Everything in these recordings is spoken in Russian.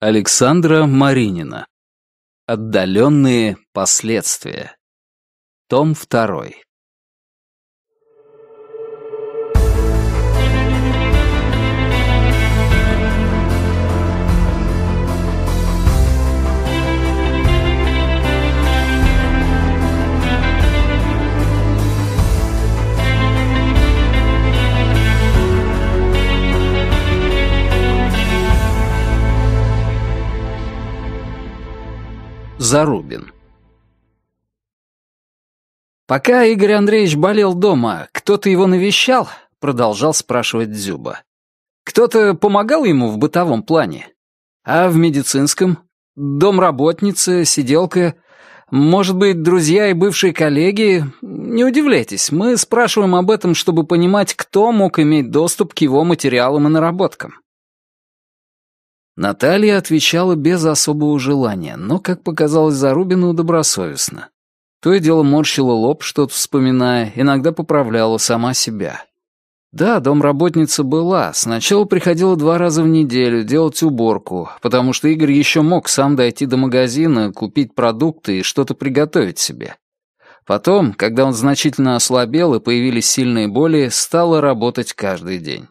Александра Маринина. Отдаленные последствия. Том второй. Зарубин. «Пока Игорь Андреевич болел дома, кто-то его навещал?» — продолжал спрашивать Дзюба. «Кто-то помогал ему в бытовом плане? А в медицинском? Домработница, сиделка? Может быть, друзья и бывшие коллеги? Не удивляйтесь, мы спрашиваем об этом, чтобы понимать, кто мог иметь доступ к его материалам и наработкам. Наталья отвечала без особого желания, но, как показалось Зарубину, добросовестно. То и дело морщила лоб, что-то вспоминая, иногда поправляла сама себя. Да, домработница была, сначала приходила два раза в неделю делать уборку, потому что Игорь еще мог сам дойти до магазина, купить продукты и что-то приготовить себе. Потом, когда он значительно ослабел и появились сильные боли, стала работать каждый день.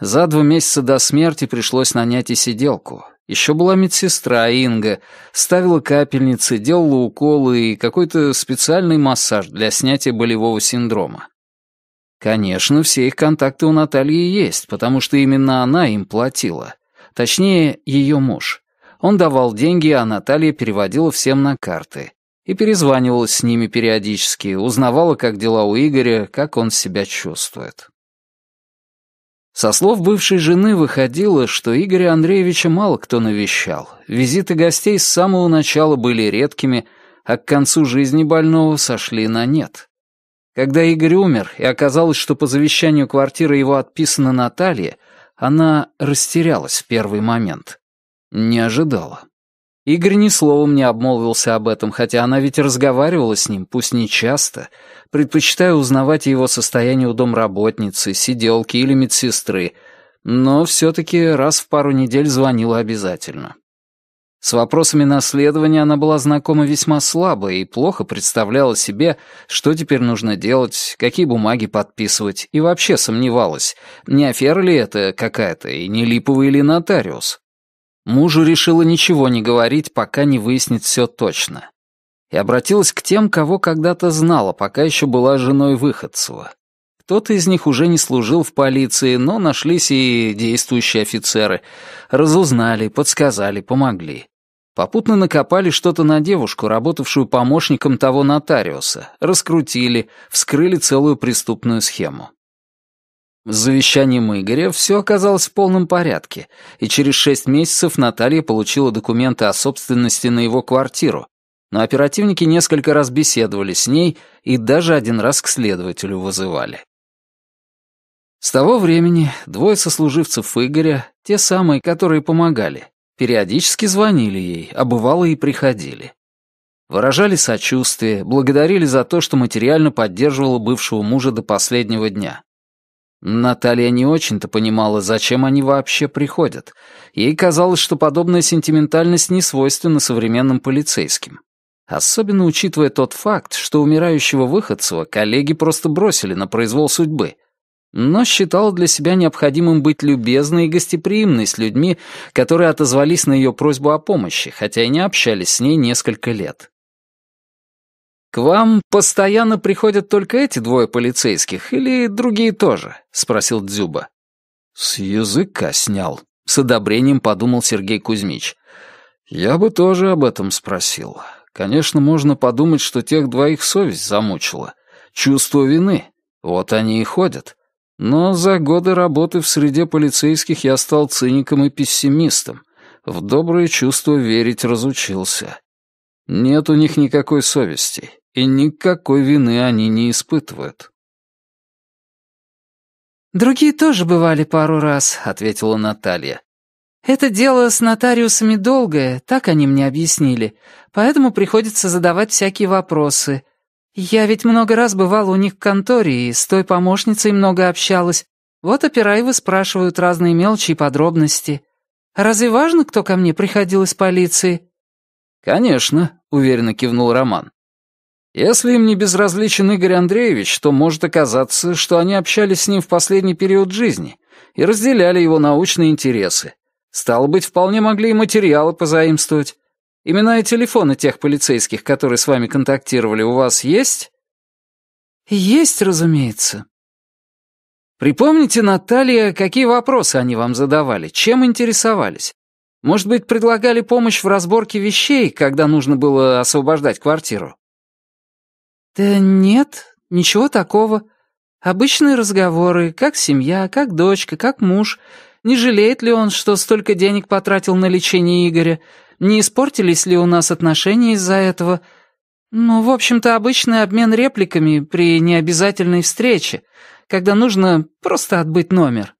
За два месяца до смерти пришлось нанять и сиделку. Еще была медсестра Инга, ставила капельницы, делала уколы и какой-то специальный массаж для снятия болевого синдрома. Конечно, все их контакты у Натальи есть, потому что именно она им платила. Точнее, ее муж. Он давал деньги, а Наталья переводила всем на карты. И перезванивалась с ними периодически, узнавала, как дела у Игоря, как он себя чувствует. Со слов бывшей жены выходило, что Игоря Андреевича мало кто навещал. Визиты гостей с самого начала были редкими, а к концу жизни больного сошли на нет. Когда Игорь умер, и оказалось, что по завещанию квартира его отписана Наталье, она растерялась в первый момент. Не ожидала. Игорь ни словом не обмолвился об этом, хотя она ведь разговаривала с ним, пусть не часто, предпочитая узнавать его состояние у домработницы, сиделки или медсестры, но все-таки раз в пару недель звонила обязательно. С вопросами наследования она была знакома весьма слабо и плохо представляла себе, что теперь нужно делать, какие бумаги подписывать, и вообще сомневалась, не афера ли это какая-то, и не липовый ли нотариус. Мужу решила ничего не говорить, пока не выяснит все точно. И обратилась к тем, кого когда-то знала, пока еще была женой Выходцева. Кто-то из них уже не служил в полиции, но нашлись и действующие офицеры. Разузнали, подсказали, помогли. Попутно накопали что-то на девушку, работавшую помощником того нотариуса, раскрутили, вскрыли целую преступную схему. С завещанием Игоря все оказалось в полном порядке, и через шесть месяцев Наталья получила документы о собственности на его квартиру, но оперативники несколько раз беседовали с ней и даже один раз к следователю вызывали. С того времени двое сослуживцев Игоря, те самые, которые помогали, периодически звонили ей, а бывало и приходили. Выражали сочувствие, благодарили за то, что материально поддерживала бывшего мужа до последнего дня. Наталья не очень-то понимала, зачем они вообще приходят. Ей казалось, что подобная сентиментальность не свойственна современным полицейским. Особенно учитывая тот факт, что умирающего Выходцева коллеги просто бросили на произвол судьбы. Но считала для себя необходимым быть любезной и гостеприимной с людьми, которые отозвались на ее просьбу о помощи, хотя и не общались с ней несколько лет. «К вам постоянно приходят только эти двое полицейских или другие тоже?» — спросил Дзюба. «С языка снял», — с одобрением подумал Сергей Кузьмич. «Я бы тоже об этом спросил. Конечно, можно подумать, что тех двоих совесть замучила. Чувство вины. Вот они и ходят. Но за годы работы в среде полицейских я стал циником и пессимистом. В доброе чувство верить разучился. Нет у них никакой совести, и никакой вины они не испытывают. «Другие тоже бывали пару раз», — ответила Наталья. «Это дело с нотариусами долгое, так они мне объяснили, поэтому приходится задавать всякие вопросы. Я ведь много раз бывала у них в конторе и с той помощницей много общалась. Вот опера и выспрашивают разные мелочи и подробности. Разве важно, кто ко мне приходил из полиции?» «Конечно, — уверенно кивнул Роман. «Если им не безразличен Игорь Андреевич, то может оказаться, что они общались с ним в последний период жизни и разделяли его научные интересы. Стало быть, вполне могли и материалы позаимствовать. Имена и телефоны тех полицейских, которые с вами контактировали, у вас есть?» «Есть, разумеется», Припомните, Наталья, какие вопросы они вам задавали, чем интересовались? Может быть, предлагали помощь в разборке вещей, когда нужно было освобождать квартиру? Да нет, ничего такого. Обычные разговоры, как семья, как дочка, как муж. Не жалеет ли он, что столько денег потратил на лечение Игоря? Не испортились ли у нас отношения из-за этого? Ну, в общем-то, обычный обмен репликами при необязательной встрече, когда нужно просто отбыть номер.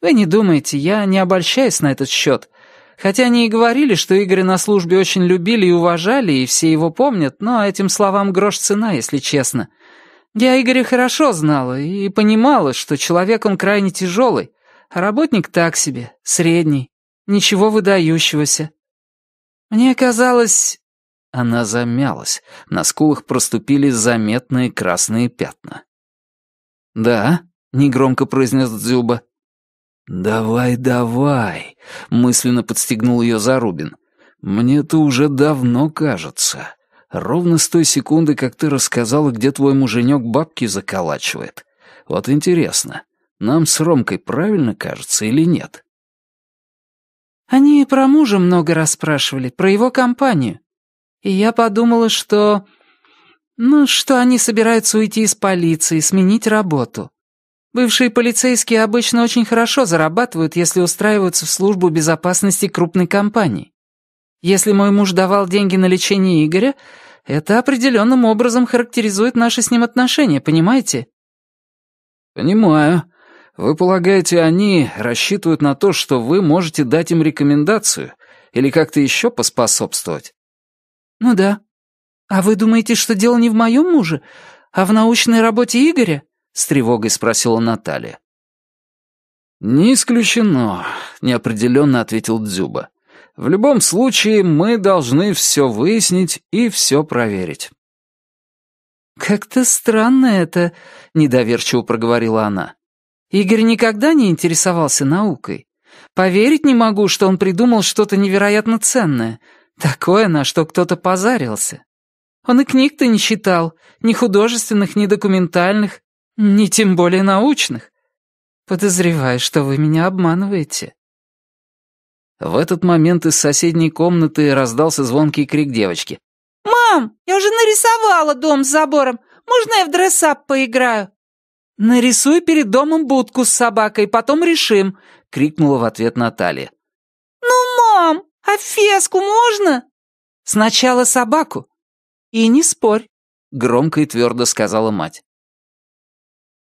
Вы не думайте, я не обольщаюсь на этот счет — Хотя они и говорили, что Игоря на службе очень любили и уважали, и все его помнят, но этим словам грош цена, если честно. Я Игоря хорошо знала и понимала, что человек он крайне тяжелый, а работник так себе, средний, ничего выдающегося. Мне казалось... Она замялась, на скулах проступили заметные красные пятна. «Да», — негромко произнес Дзюба, «Давай, давай!» — мысленно подстегнул ее Зарубин. мне это уже давно кажется. Ровно с той секунды, как ты рассказала, где твой муженек бабки заколачивает. Вот интересно, нам с Ромкой правильно кажется или нет?» «Они про мужа много расспрашивали, про его компанию. И я подумала, что... Ну, что они собираются уйти из полиции, сменить работу. Бывшие полицейские обычно очень хорошо зарабатывают, если устраиваются в службу безопасности крупной компании. Если мой муж давал деньги на лечение Игоря, это определенным образом характеризует наши с ним отношения, понимаете? Понимаю. Вы полагаете, они рассчитывают на то, что вы можете дать им рекомендацию или как-то еще поспособствовать? Ну да. А вы думаете, что дело не в моем муже, а в научной работе Игоря? с тревогой спросила Наталья. «Не исключено», — неопределенно ответил Дзюба. «В любом случае, мы должны все выяснить и все проверить». «Как-то странно это», — недоверчиво проговорила она. «Игорь никогда не интересовался наукой. Поверить не могу, что он придумал что-то невероятно ценное, такое, на что кто-то позарился. Он и книг-то не читал, ни художественных, ни документальных, «Не тем более научных. Подозреваю, что вы меня обманываете». В этот момент из соседней комнаты раздался звонкий крик девочки. «Мам, я уже нарисовала дом с забором. Можно я в дресс-ап поиграю?» «Нарисуй перед домом будку с собакой, потом решим», — крикнула в ответ Наталья. «Ну, мам, а феску можно?» «Сначала собаку». «И не спорь», — громко и твердо сказала мать.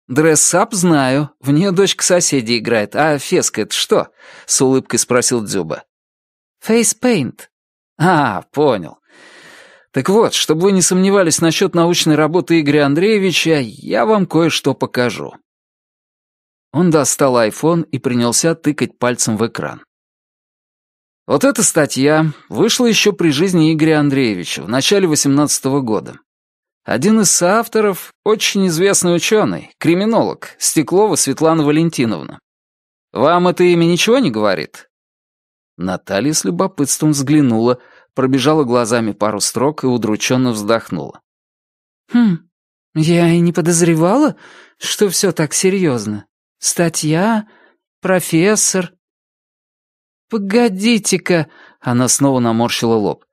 «Дрессап знаю. В нее дочка соседей играет. А феска это что?» — с улыбкой спросил Дзюба. «Фейспейнт». «А, понял. Так вот, чтобы вы не сомневались насчет научной работы Игоря Андреевича, я вам кое-что покажу». Он достал айфон и принялся тыкать пальцем в экран. Вот эта статья вышла еще при жизни Игоря Андреевича в начале 18 -го года. Один из соавторов — очень известный ученый, криминолог, Стеклова Светлана Валентиновна. Вам это имя ничего не говорит?» Наталья с любопытством взглянула, пробежала глазами пару строк и удрученно вздохнула. «Хм, я и не подозревала, что все так серьезно. Статья, профессор...» «Погодите-ка!» — она снова наморщила лоб.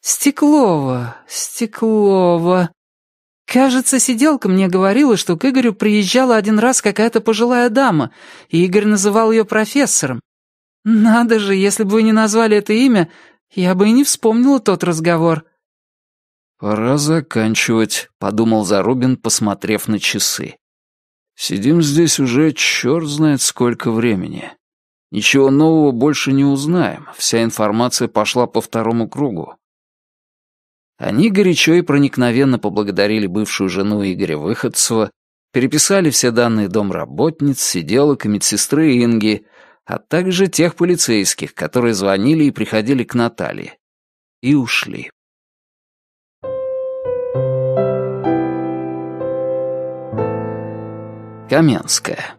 «Стеклова, Стеклова...» Кажется, сиделка мне говорила, что к Игорю приезжала один раз какая-то пожилая дама, и Игорь называл ее профессором. Надо же, если бы вы не назвали это имя, я бы и не вспомнила тот разговор. «Пора заканчивать», — подумал Зарубин, посмотрев на часы. «Сидим здесь уже черт знает сколько времени. Ничего нового больше не узнаем, вся информация пошла по второму кругу. Они горячо и проникновенно поблагодарили бывшую жену Игоря Выходцева, переписали все данные домработниц, сиделок и медсестры Инги, а также тех полицейских, которые звонили и приходили к Наталье, и ушли. Каменская.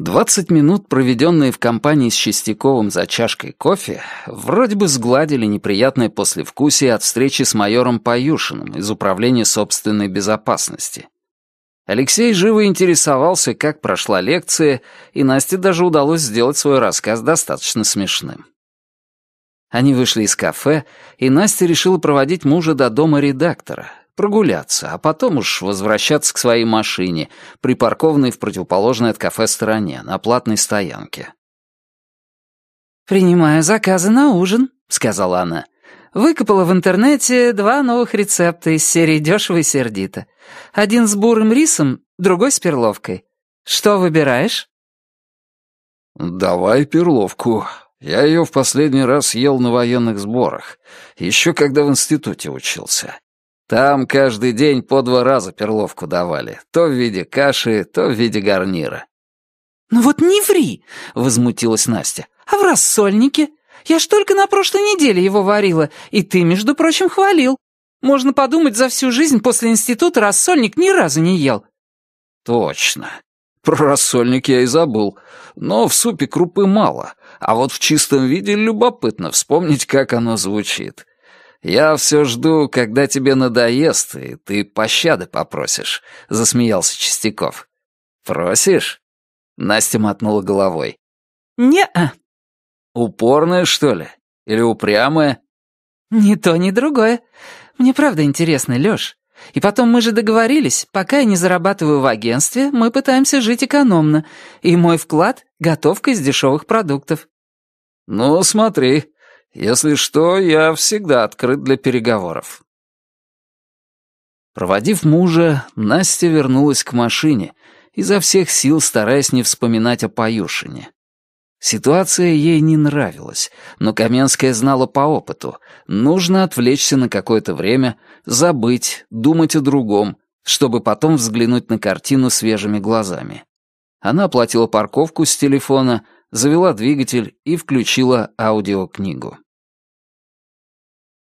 Двадцать минут, проведенные в компании с Чистяковым за чашкой кофе, вроде бы сгладили неприятное послевкусие от встречи с майором Паюшиным из Управления собственной безопасности. Алексей живо интересовался, как прошла лекция, и Насте даже удалось сделать свой рассказ достаточно смешным. Они вышли из кафе, и Настя решила проводить мужа до дома редактора, прогуляться, а потом уж возвращаться к своей машине, припаркованной в противоположной от кафе стороне, на платной стоянке. «Принимаю заказы на ужин», — сказала она. «Выкопала в интернете два новых рецепта из серии «Дешево и сердито». Один с бурым рисом, другой с перловкой. Что выбираешь?» «Давай перловку. Я ее в последний раз ел на военных сборах, еще когда в институте учился. Там каждый день по два раза перловку давали, то в виде каши, то в виде гарнира. «Ну вот не ври!» — возмутилась Настя. «А в рассольнике? Я ж только на прошлой неделе его варила, и ты, между прочим, хвалил. Можно подумать, за всю жизнь после института рассольник ни разу не ел». «Точно. Про рассольник я и забыл. Но в супе крупы мало, а вот в чистом виде любопытно вспомнить, как оно звучит. «Я все жду, когда тебе надоест, и ты пощады попросишь», — засмеялся Чистяков. «Просишь?» — Настя мотнула головой. «Не-а». «Упорная, что ли? Или упрямая?» «Ни то, ни другое. Мне правда интересно, Лёш. И потом мы же договорились, пока я не зарабатываю в агентстве, мы пытаемся жить экономно, и мой вклад — готовка из дешевых продуктов». «Ну, смотри, если что, я всегда открыт для переговоров». Проводив мужа, Настя вернулась к машине, изо всех сил стараясь не вспоминать о Паюшине. Ситуация ей не нравилась, но Каменская знала по опыту. Нужно отвлечься на какое-то время, забыть, думать о другом, чтобы потом взглянуть на картину свежими глазами. Она оплатила парковку с телефона, завела двигатель и включила аудиокнигу.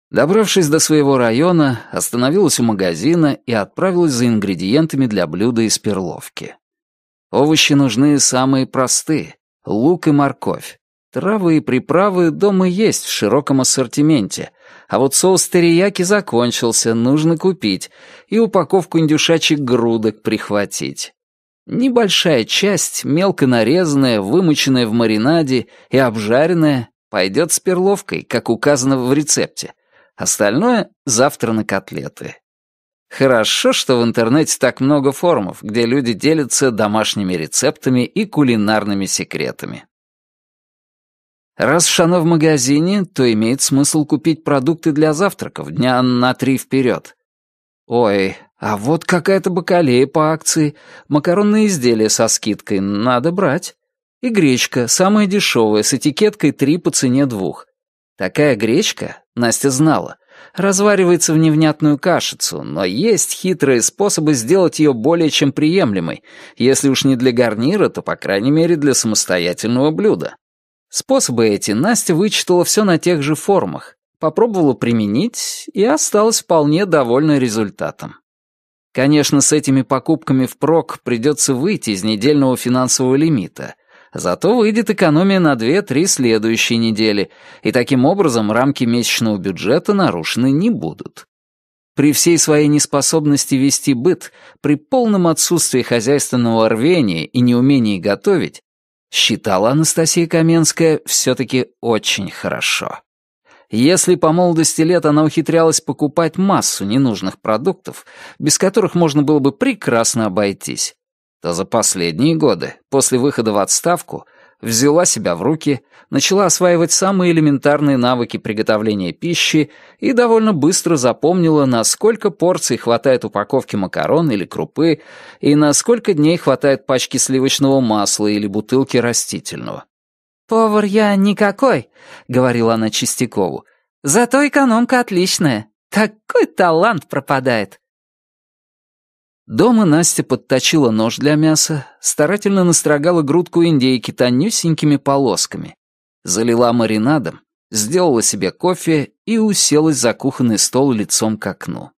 Добравшись до своего района, остановилась у магазина и отправилась за ингредиентами для блюда из перловки. Овощи нужны самые простые — лук и морковь. Травы и приправы дома есть в широком ассортименте, а вот соус терияки закончился, нужно купить, и упаковку индюшачьих грудок прихватить. Небольшая часть, мелко нарезанная, вымоченная в маринаде и обжаренная, пойдет с перловкой, как указано в рецепте. Остальное — завтра на котлеты. Хорошо, что в интернете так много форумов, где люди делятся домашними рецептами и кулинарными секретами. Раз шано в магазине, то имеет смысл купить продукты для завтраков дня на три вперед. Ой, а вот какая-то бакалея по акции, макаронные изделия со скидкой, надо брать. И гречка, самая дешевая, с этикеткой три по цене двух. Такая гречка, Настя знала, разваривается в невнятную кашицу, но есть хитрые способы сделать ее более чем приемлемой, если уж не для гарнира, то, по крайней мере, для самостоятельного блюда. Способы эти Настя вычитала все на тех же формах, попробовала применить и осталась вполне довольна результатом. Конечно, с этими покупками впрок придется выйти из недельного финансового лимита. Зато выйдет экономия на 2-3 следующие недели, и таким образом рамки месячного бюджета нарушены не будут. При всей своей неспособности вести быт, при полном отсутствии хозяйственного рвения и неумении готовить, считала Анастасия Каменская все-таки очень хорошо. Если по молодости лет она ухитрялась покупать массу ненужных продуктов, без которых можно было бы прекрасно обойтись, то за последние годы, после выхода в отставку, взяла себя в руки, начала осваивать самые элементарные навыки приготовления пищи и довольно быстро запомнила, на сколько порций хватает упаковки макарон или крупы и на сколько дней хватает пачки сливочного масла или бутылки растительного. «Повар я никакой», — говорила она Чистякову. «Зато экономка отличная. Такой талант пропадает». Дома Настя подточила нож для мяса, старательно настрогала грудку индейки тонюсенькими полосками, залила маринадом, сделала себе кофе и уселась за кухонный стол лицом к окну.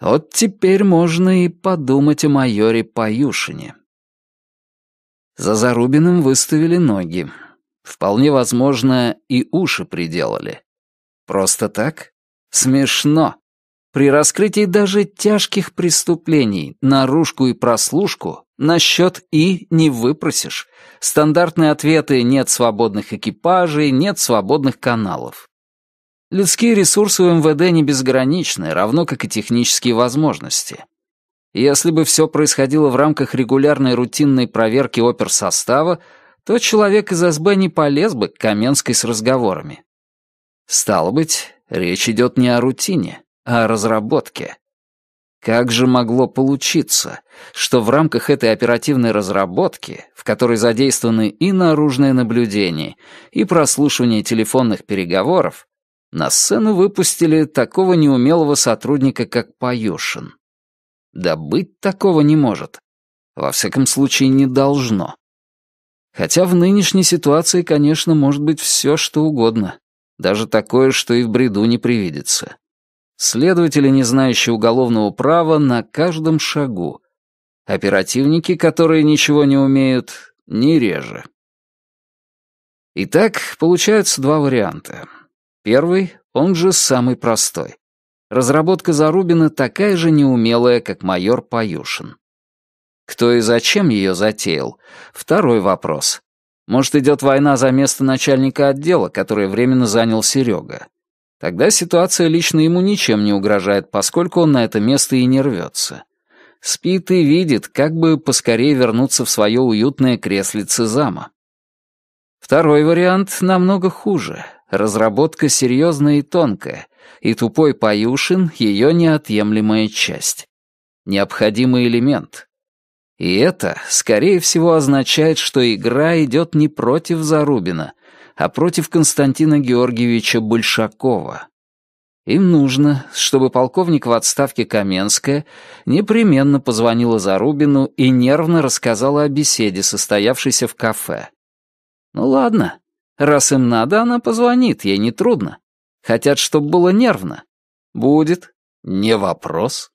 Вот теперь можно и подумать о майоре Паюшине. За Зарубиным выставили ноги. Вполне возможно, и уши приделали. Просто так? Смешно. При раскрытии даже тяжких преступлений наружку и прослушку на счет «и» не выпросишь. Стандартные ответы «нет свободных экипажей», «нет свободных каналов». Людские ресурсы у МВД не безграничны, равно как и технические возможности. Если бы все происходило в рамках регулярной рутинной проверки оперсостава, то человек из СБ не полез бы к Каменской с разговорами. Стало быть, речь идет не о рутине, а о разработке. Как же могло получиться, что в рамках этой оперативной разработки, в которой задействованы и наружное наблюдение, и прослушивание телефонных переговоров, на сцену выпустили такого неумелого сотрудника, как Паюшин? Да быть такого не может. Во всяком случае, не должно. Хотя в нынешней ситуации, конечно, может быть все, что угодно. Даже такое, что и в бреду не привидится. Следователи, не знающие уголовного права, на каждом шагу. Оперативники, которые ничего не умеют, не реже. Итак, получаются два варианта. Первый, он же самый простой. Разработка Зарубина такая же неумелая, как майор Паюшин. Кто и зачем ее затеял? Второй вопрос. Может, идет война за место начальника отдела, которое временно занял Серега. Тогда ситуация лично ему ничем не угрожает, поскольку он на это место и не рвется. Спит и видит, как бы поскорее вернуться в свое уютное креслице зама. Второй вариант намного хуже. Разработка серьезная и тонкая, и тупой Паюшин — ее неотъемлемая часть. Необходимый элемент. И это, скорее всего, означает, что игра идет не против Зарубина, а против Константина Георгиевича Большакова. Им нужно, чтобы полковник в отставке Каменская непременно позвонила Зарубину и нервно рассказала о беседе, состоявшейся в кафе. Ну ладно, раз им надо, она позвонит, ей нетрудно. Хотят, чтобы было нервно. Будет. Не вопрос.